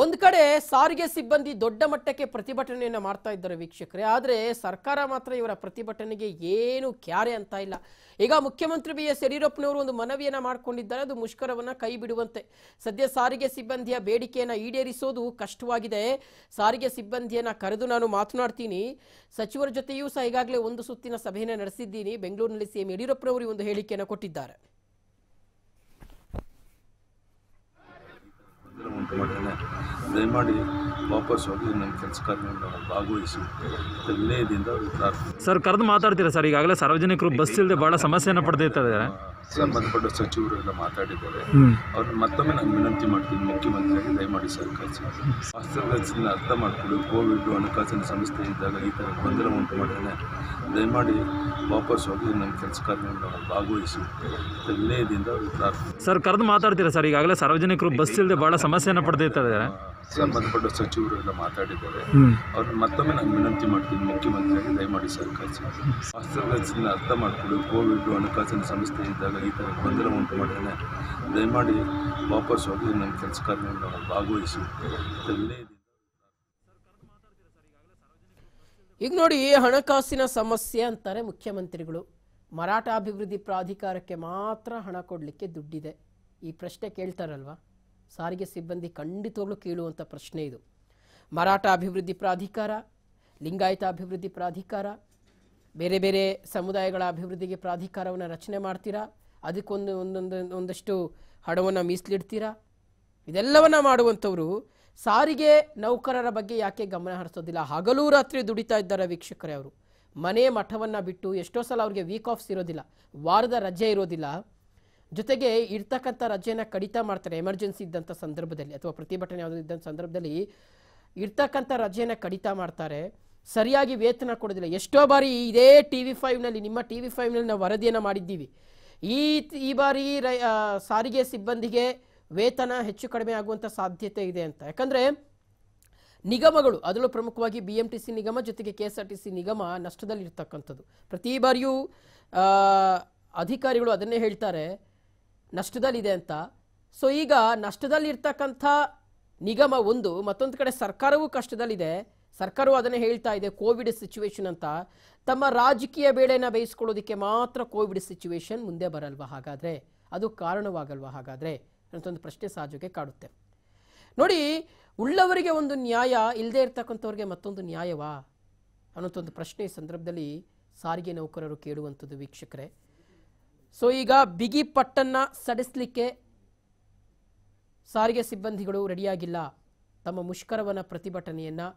ಒಂದು ಕಡೆ ಸಾರಿಗೆ ಸಿಬ್ಬಂದಿ ದೊಡ್ಡ ಮಟ್ಟಕ್ಕೆ ಪ್ರತಿಭಟನೆಯನ್ನು ಮಾಡ್ತಾ ಇದ್ದಾರೆ ವೀಕ್ಷಕರೇ ಆದರೆ ಸರ್ಕಾರ ಮಾತ್ರ ಇವರ ಪ್ರತಿಭಟನೆಗೆ ಏನು ಕ್ಯಾರೆ ಅಂತ ಇಲ್ಲ ಈಗ ಮುಖ್ಯಮಂತ್ರಿ ಬಿ ಎಸ್ ಯಡಿಯೂರಪ್ಪನವರು ಒಂದು ಮನವಿಯನ್ನು ಮಾಡಿಕೊಂಡಿದ್ದಾರೆ ಅದು ಮುಷ್ಕರವನ್ನು ಕೈ ಬಿಡುವಂತೆ ಸದ್ಯ ಸಾರಿಗೆ ಸಿಬ್ಬಂದಿಯ ಬೇಡಿಕೆಯನ್ನು ಈಡೇರಿಸೋದು ಕಷ್ಟವಾಗಿದೆ ಸಾರಿಗೆ ಸಿಬ್ಬಂದಿಯನ್ನು ಕರೆದು ನಾನು ಮಾತನಾಡ್ತೀನಿ ಸಚಿವರ ಜೊತೆಯೂ ಸಹ ಈಗಾಗಲೇ ಒಂದು ಸುತ್ತಿನ ಸಭೆಯನ್ನು ನಡೆಸಿದ್ದೀನಿ ಬೆಂಗಳೂರಿನಲ್ಲಿ ಸಿಎಂ ಯಡಿಯೂರಪ್ಪನವರು ಒಂದು ಹೇಳಿಕೆಯನ್ನು ಕೊಟ್ಟಿದ್ದಾರೆ ದಯಮಾಡಿ ವಾಪಸ್ ಹೋಗಿ ನನ್ನ ಕೆಲಸ ಕಾರ್ಯವನ್ನು ಭಾಗವಹಿಸಿ ವಿನಯದಿಂದ ಸರ್ ಕರೆದು ಮಾತಾಡ್ತೀರಾ ಸರ್ ಈಗಾಗಲೇ ಸಾರ್ವಜನಿಕರು ಬಸ್ ಇಲ್ಲದೆ ಭಾಳ ಸಮಸ್ಯೆಯನ್ನು ಪಡೆದಿದ್ದಾರೆ ಸಂಬಂಧಪಟ್ಟ ಎಲ್ಲ ಮಾತಾಡಿದ್ದಾರೆ ಅವ್ರನ್ನ ಮತ್ತೊಮ್ಮೆ ನಾನು ವಿನಂತಿ ಮಾಡ್ತೀನಿ ಮುಖ್ಯಮಂತ್ರಿಯಾಗಿ ದಯಮಾಡಿ ಸಹಕರಿಸಿ ವಾಸ್ತವದಲ್ಲಿ ಅರ್ಥ ಮಾಡಿಕೊಂಡು ಕೋವಿಡ್ ಹಣಕಾಸಿನ ಸಂಸ್ಥೆ ಇದ್ದಾಗ ಈ ಥರ ಗೊಂದಲ ಉಂಟು ಮಾಡಿದ್ರೆ ದಯಮಾಡಿ ವಾಪಸ್ ಹೋಗಿ ನನ್ನ ಕೆಲಸ ಕಾರ್ಯಗಳನ್ನು ಭಾಗವಹಿಸಿ ವಿನಯದಿಂದ ಪ್ರಾರ್ಥನೆ ಸರ್ ಕರೆದು ಮಾತಾಡ್ತೀರಾ ಸರ್ ಈಗಾಗಲೇ ಸಾರ್ವಜನಿಕರು ಬಸ್ ಇಲ್ಲದೆ ಭಾಳ ಸಮಸ್ಯೆಯನ್ನು ಪಡೆದಿದ್ದಾರೆ ಸಂಬಂಧಪಟ್ಟ ಸಚಿವರು ಎಲ್ಲ ಮಾತಾಡಿದ್ದಾರೆ ಅವ್ರನ್ನ ಮತ್ತೊಮ್ಮೆ ನಾನು ವಿನಂತಿ ಮಾಡ್ತೀನಿ ಮುಖ್ಯಮಂತ್ರಿಯಾಗಿ ದಯಮಾಡಿ ಸಹಕರಿಸಿ ವಾಸ್ತವದಲ್ಲಿ ಅರ್ಥ ಮಾಡಿಕೊಡಿ ಕೋವಿಡ್ ಹಣಕಾಸಿನ ಸಂಸ್ಥೆ ಇದ್ದಾಗ ಈ ಥರ ಗೊಂದಲ ಉಂಟು ಮಾಡಿದ್ದಾನೆ ದಯಮಾಡಿ ವಾಪಸ್ ಹೋಗಿ ನನ್ನ ಕೆಲಸ ಕಾರ್ಯಗಳನ್ನು ಭಾಗವಹಿಸಿ ಈಗ ನೋಡಿ ಹಣಕಾಸಿನ ಸಮಸ್ಯೆ ಅಂತಾರೆ ಮುಖ್ಯಮಂತ್ರಿಗಳು ಮರಾಠ ಅಭಿವೃದ್ಧಿ ಪ್ರಾಧಿಕಾರಕ್ಕೆ ಮಾತ್ರ ಹಣ ಕೊಡಲಿಕ್ಕೆ ದುಡ್ಡಿದೆ ಈ ಪ್ರಶ್ನೆ ಕೇಳ್ತಾರಲ್ವಾ ಸಾರಿಗೆ ಸಿಬ್ಬಂದಿ ಖಂಡಿತವಾಗ್ಲೂ ಕೇಳುವಂಥ ಪ್ರಶ್ನೆ ಇದು ಮರಾಠ ಅಭಿವೃದ್ಧಿ ಪ್ರಾಧಿಕಾರ ಲಿಂಗಾಯತ ಅಭಿವೃದ್ಧಿ ಪ್ರಾಧಿಕಾರ ಬೇರೆ ಬೇರೆ ಸಮುದಾಯಗಳ ಅಭಿವೃದ್ಧಿಗೆ ಪ್ರಾಧಿಕಾರವನ್ನು ರಚನೆ ಮಾಡ್ತೀರಾ ಅದಕ್ಕೊಂದು ಒಂದೊಂದು ಒಂದಷ್ಟು ಹಣವನ್ನು ಮೀಸಲಿಡ್ತೀರಾ ಇದೆಲ್ಲವನ್ನು ಮಾಡುವಂಥವ್ರು ಸಾರಿಗೆ ನೌಕರರ ಬಗ್ಗೆ ಯಾಕೆ ಗಮನ ಹರಿಸೋದಿಲ್ಲ ಹಗಲು ರಾತ್ರಿ ದುಡಿತಾ ಇದ್ದಾರೆ ವೀಕ್ಷಕರೇ ಅವರು ಮನೆ ಮಠವನ್ನು ಬಿಟ್ಟು ಎಷ್ಟೋ ಸಲ ಅವ್ರಿಗೆ ವೀಕ್ ಆಫ್ಸ್ ಇರೋದಿಲ್ಲ ವಾರದ ರಜೆ ಇರೋದಿಲ್ಲ ಜೊತೆಗೆ ಇರ್ತಕ್ಕಂಥ ರಜೆಯನ್ನು ಕಡಿತ ಮಾಡ್ತಾರೆ ಎಮರ್ಜೆನ್ಸಿ ಇದ್ದಂಥ ಸಂದರ್ಭದಲ್ಲಿ ಅಥವಾ ಪ್ರತಿಭಟನೆ ಯಾವುದೋ ಇದ್ದಂಥ ಸಂದರ್ಭದಲ್ಲಿ ಇರ್ತಕ್ಕಂಥ ರಜೆಯನ್ನು ಕಡಿತ ಮಾಡ್ತಾರೆ ಸರಿಯಾಗಿ ವೇತನ ಕೊಡೋದಿಲ್ಲ ಎಷ್ಟೋ ಬಾರಿ ಇದೇ ಟಿ ವಿ ಫೈವ್ನಲ್ಲಿ ನಿಮ್ಮ ಟಿ ವಿ ಫೈವ್ನಲ್ಲಿ ನಾವು ವರದಿಯನ್ನು ಮಾಡಿದ್ದೀವಿ ಈ ಈ ಬಾರಿ ಸಾರಿಗೆ ಸಿಬ್ಬಂದಿಗೆ ವೇತನ ಹೆಚ್ಚು ಕಡಿಮೆ ಆಗುವಂಥ ಸಾಧ್ಯತೆ ಇದೆ ಅಂತ ಯಾಕಂದರೆ ನಿಗಮಗಳು ಅದರಲ್ಲೂ ಪ್ರಮುಖವಾಗಿ ಬಿ ಎಂ ಟಿ ಸಿ ನಿಗಮ ಜೊತೆಗೆ K S R T C ನಿಗಮ ನಷ್ಟದಲ್ಲಿರ್ತಕ್ಕಂಥದ್ದು ಪ್ರತಿ ಬಾರಿಯೂ ಅಧಿಕಾರಿಗಳು ಅದನ್ನೇ ಹೇಳ್ತಾರೆ ನಷ್ಟದಲ್ಲಿದೆ ಅಂತ ಸೊ ಈಗ ನಷ್ಟದಲ್ಲಿರ್ತಕ್ಕಂಥ ನಿಗಮ ಒಂದು ಮತ್ತೊಂದು ಕಡೆ ಸರ್ಕಾರವೂ ಕಷ್ಟದಲ್ಲಿದೆ ಸರ್ಕಾರವು ಅದನ್ನೇ ಹೇಳ್ತಾ ಇದೆ ಕೋವಿಡ್ ಸಿಚುವೇಶನ್ ಅಂತ ತಮ್ಮ ರಾಜಕೀಯ ಬೇಳೆನ ಬೇಯಿಸ್ಕೊಳ್ಳೋದಕ್ಕೆ ಮಾತ್ರ ಕೋವಿಡ್ ಸಿಚುವೇಶನ್ ಮುಂದೆ ಬರಲ್ವ ಹಾಗಾದರೆ ಅದು ಕಾರಣವಾಗಲ್ವ ಹಾಗಾದರೆ ಅಂತೊಂದು ಪ್ರಶ್ನೆ ಸಹಜಕ್ಕೆ ಕಾಡುತ್ತೆ ನೋಡಿ ಉಳ್ಳವರಿಗೆ ಒಂದು ನ್ಯಾಯ ಇಲ್ಲದೆ ಇರ್ತಕ್ಕಂಥವ್ರಿಗೆ ಮತ್ತೊಂದು ನ್ಯಾಯವಾ ಒಂದು ಪ್ರಶ್ನೆ ಈ ಸಂದರ್ಭದಲ್ಲಿ ಸಾರಿಗೆ ನೌಕರರು ಕೇಳುವಂಥದ್ದು ವೀಕ್ಷಕರೇ ಸೊ ಈಗ ಬಿಗಿ ಪಟ್ಟನ್ನು ಸಡಿಸಲಿಕ್ಕೆ ಸಾರಿಗೆ ಸಿಬ್ಬಂದಿಗಳು ರೆಡಿಯಾಗಿಲ್ಲ ತಮ್ಮ ಮುಷ್ಕರವನ್ನು ಪ್ರತಿಭಟನೆಯನ್ನು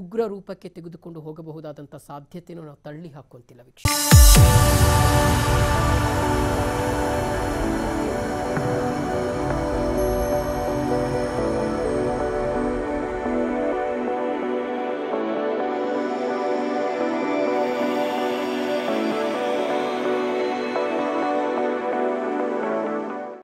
ಉಗ್ರ ರೂಪಕ್ಕೆ ತೆಗೆದುಕೊಂಡು ಹೋಗಬಹುದಾದಂಥ ಸಾಧ್ಯತೆಯನ್ನು ನಾವು ತಳ್ಳಿ ಹಾಕುವಂತಿಲ್ಲ ವೀಕ್ಷಕ